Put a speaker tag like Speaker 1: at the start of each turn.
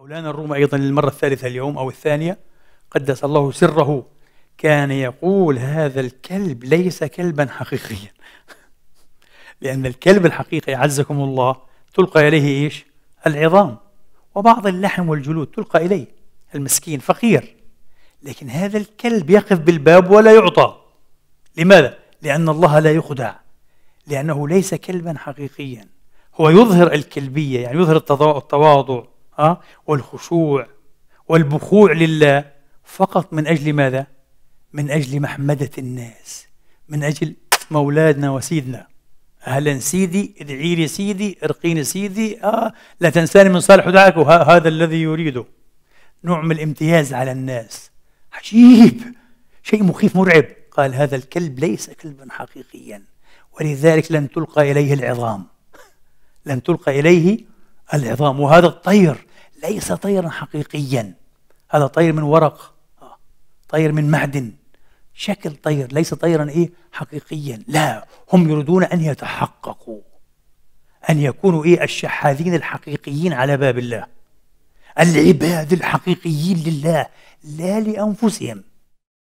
Speaker 1: مولانا الروم أيضا للمرة الثالثة اليوم أو الثانية قدس الله سره كان يقول هذا الكلب ليس كلبا حقيقيا لأن الكلب الحقيقي عزكم الله تلقى إليه إيش؟ العظام وبعض اللحم والجلود تلقى إليه المسكين فقير لكن هذا الكلب يقف بالباب ولا يعطى لماذا؟ لأن الله لا يخدع لأنه ليس كلبا حقيقيا هو يظهر الكلبية يعني يظهر التواضع والخشوع والبخوع لله فقط من أجل ماذا؟ من أجل محمدة الناس من أجل مولادنا وسيدنا أهلا سيدي ادعي لي سيدي ارقيني سيدي آه لا تنساني من صالح دعك هذا الذي يريده نوع من الامتياز على الناس عجيب شيء مخيف مرعب قال هذا الكلب ليس كلبا حقيقيا ولذلك لن تلقى إليه العظام لن تلقى إليه العظام وهذا الطير ليس طيرا حقيقيا هذا طير من ورق طير من معدن شكل طير ليس طيرا ايه حقيقيا لا هم يريدون ان يتحققوا ان يكونوا ايه الشحاذين الحقيقيين على باب الله العباد الحقيقيين لله لا لانفسهم